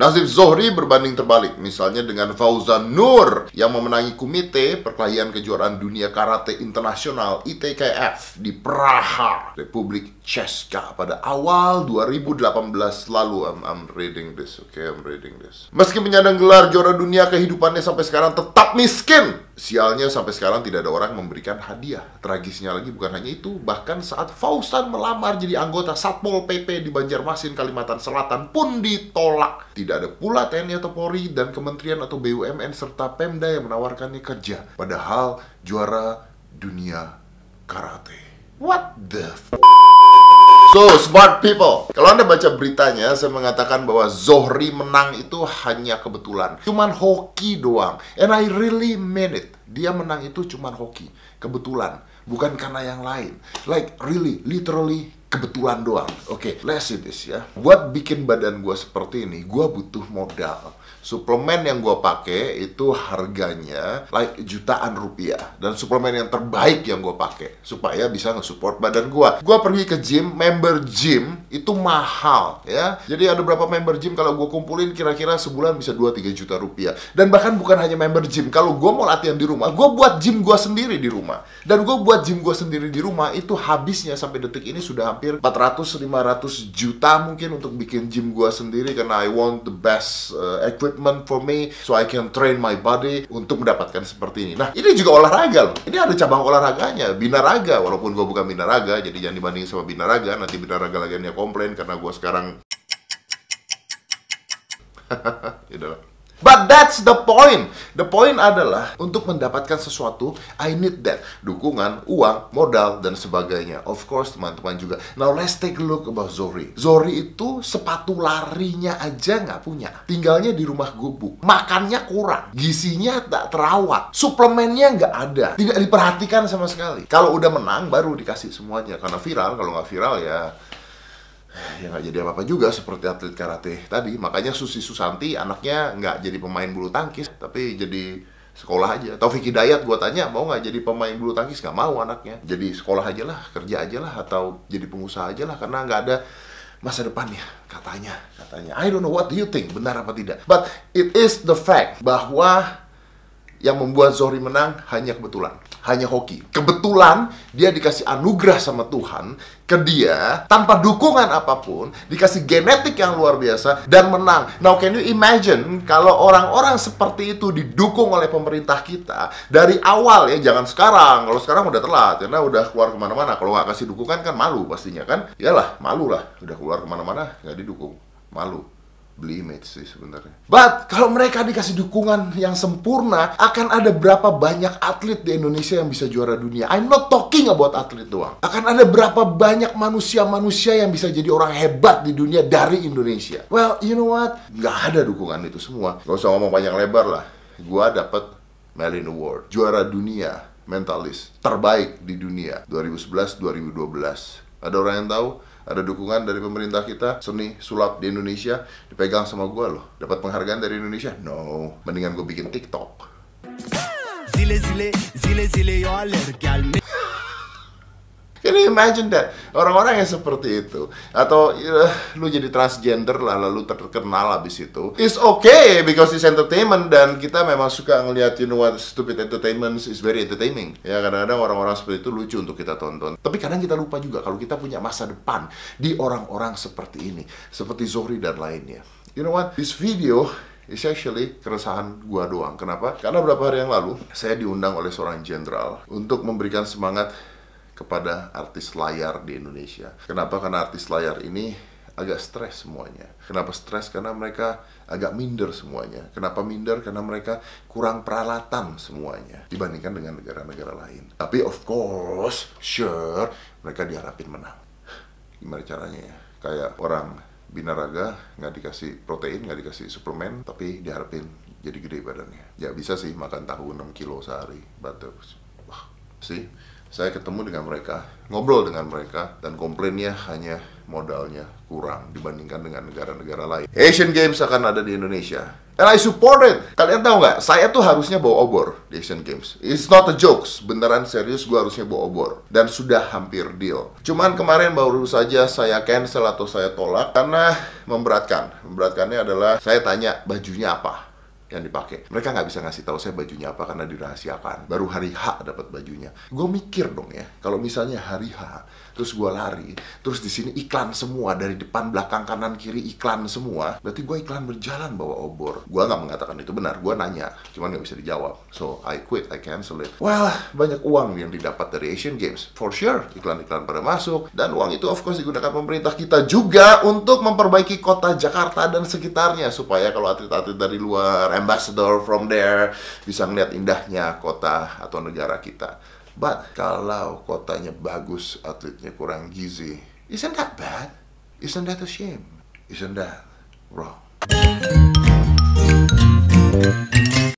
Nasib Zohri berbanding terbalik, misalnya dengan Fauzan Nur yang memenangi komite perkelahian kejuaraan dunia karate internasional ITKF di Praha, Republik Ceska pada awal 2018 lalu. I'm, I'm reading this, okay, I'm reading this. Meski menyandang gelar juara dunia, kehidupannya sampai sekarang tetap miskin sialnya sampai sekarang tidak ada orang memberikan hadiah. Tragisnya lagi bukan hanya itu, bahkan saat Faustan melamar jadi anggota Satpol PP di Banjarmasin, Kalimantan Selatan pun ditolak. Tidak ada pula TNI atau Polri dan kementerian atau BUMN serta Pemda yang menawarkannya kerja. Padahal juara dunia karate. What the f***? So, smart people. Kalau Anda baca beritanya, saya mengatakan bahwa Zohri menang itu hanya kebetulan. Cuman hoki doang. And I really mean it. Dia menang itu cuman hoki. Kebetulan. Bukan karena yang lain. Like, really, literally kebetulan doang. Oke, okay, let's see this ya. Buat bikin badan gue seperti ini, gue butuh modal. Suplemen yang gue pakai itu harganya like jutaan rupiah dan suplemen yang terbaik yang gue pakai supaya bisa nge-support badan gue. Gue pergi ke gym, member gym itu mahal ya. Jadi ada berapa member gym kalau gue kumpulin kira-kira sebulan bisa 2-3 juta rupiah. Dan bahkan bukan hanya member gym. Kalau gue mau latihan di rumah, gue buat gym gue sendiri di rumah. Dan gue buat gym gue sendiri di rumah itu habisnya sampai detik ini sudah hampir 400-500 juta mungkin untuk bikin gym gua sendiri karena I want the best uh, equipment for me so I can train my body untuk mendapatkan seperti ini. Nah, ini juga olahraga loh. Ini ada cabang olahraganya, binaraga. Walaupun gua bukan binaraga, jadi jangan dibandingin sama binaraga. Nanti binaraga lagiannya komplain karena gua sekarang... Hahaha, But that's the point. The point adalah untuk mendapatkan sesuatu, I need that. Dukungan, uang, modal, dan sebagainya. Of course, teman-teman juga. Now, let's take a look about Zori. Zori itu sepatu larinya aja nggak punya. Tinggalnya di rumah gubuk. Makannya kurang. Gisinya tak terawat. Suplemennya nggak ada. Tidak diperhatikan sama sekali. Kalau udah menang, baru dikasih semuanya. Karena viral, kalau nggak viral ya ya nggak jadi apa-apa juga seperti atlet karate tadi makanya Susi Susanti anaknya nggak jadi pemain bulu tangkis tapi jadi sekolah aja Taufik Hidayat gue tanya mau nggak jadi pemain bulu tangkis nggak mau anaknya jadi sekolah aja lah kerja aja lah atau jadi pengusaha aja lah karena nggak ada masa depannya katanya katanya I don't know what do you think benar apa tidak but it is the fact bahwa yang membuat Zohri menang hanya kebetulan hanya hoki. Kebetulan dia dikasih anugerah sama Tuhan ke dia tanpa dukungan apapun, dikasih genetik yang luar biasa dan menang. Now can you imagine kalau orang-orang seperti itu didukung oleh pemerintah kita dari awal ya jangan sekarang. Kalau sekarang udah telat karena udah keluar kemana-mana. Kalau nggak kasih dukungan kan malu pastinya kan. Iyalah malu lah udah keluar kemana-mana nggak didukung malu beli image sih sebenarnya. But kalau mereka dikasih dukungan yang sempurna, akan ada berapa banyak atlet di Indonesia yang bisa juara dunia? I'm not talking about atlet doang. Akan ada berapa banyak manusia-manusia yang bisa jadi orang hebat di dunia dari Indonesia? Well, you know what? Gak ada dukungan itu semua. Gak usah ngomong panjang lebar lah. Gua dapat Merlin Award, juara dunia mentalis terbaik di dunia 2011-2012. Ada orang yang tahu? ada dukungan dari pemerintah kita seni sulap di Indonesia dipegang sama gue loh dapat penghargaan dari Indonesia no mendingan gue bikin TikTok zile zile zile zile yo imagine that orang-orang yang seperti itu atau uh, lu jadi transgender lah lalu terkenal abis itu. It's okay because it's entertainment dan kita memang suka ngeliat you know what stupid entertainment is very entertaining. Ya kadang-kadang orang-orang seperti itu lucu untuk kita tonton. Tapi kadang kita lupa juga kalau kita punya masa depan di orang-orang seperti ini, seperti Zori dan lainnya. You know what? This video It's actually keresahan gua doang. Kenapa? Karena beberapa hari yang lalu saya diundang oleh seorang jenderal untuk memberikan semangat kepada artis layar di Indonesia. Kenapa? Karena artis layar ini agak stres semuanya. Kenapa stres? Karena mereka agak minder semuanya. Kenapa minder? Karena mereka kurang peralatan semuanya dibandingkan dengan negara-negara lain. Tapi of course, sure, mereka diharapin menang. Gimana caranya ya? Kayak orang binaraga nggak dikasih protein, nggak dikasih suplemen, tapi diharapin jadi gede badannya. Ya bisa sih makan tahu 6 kilo sehari, but sih saya ketemu dengan mereka, ngobrol dengan mereka, dan komplainnya hanya modalnya kurang dibandingkan dengan negara-negara lain. Asian Games akan ada di Indonesia. And I support it. Kalian tahu nggak? Saya tuh harusnya bawa obor di Asian Games. It's not a jokes. Beneran serius gue harusnya bawa obor. Dan sudah hampir deal. Cuman kemarin baru saja saya cancel atau saya tolak karena memberatkan. Memberatkannya adalah saya tanya bajunya apa yang dipakai. Mereka nggak bisa ngasih tahu saya bajunya apa karena dirahasiakan. Baru hari H dapat bajunya. Gue mikir dong ya, kalau misalnya hari H, terus gue lari, terus di sini iklan semua dari depan, belakang, kanan, kiri iklan semua. Berarti gue iklan berjalan bawa obor. Gue nggak mengatakan itu benar. Gue nanya, cuman nggak bisa dijawab. So I quit, I cancel it. well, banyak uang yang didapat dari Asian Games. For sure, iklan-iklan pada masuk dan uang itu of course digunakan pemerintah kita juga untuk memperbaiki kota Jakarta dan sekitarnya supaya kalau atlet-atlet dari luar ambassador from there, bisa ngeliat indahnya kota atau negara kita. But kalau kotanya bagus, atletnya kurang gizi, isn't that bad? Isn't that a shame? Isn't that wrong?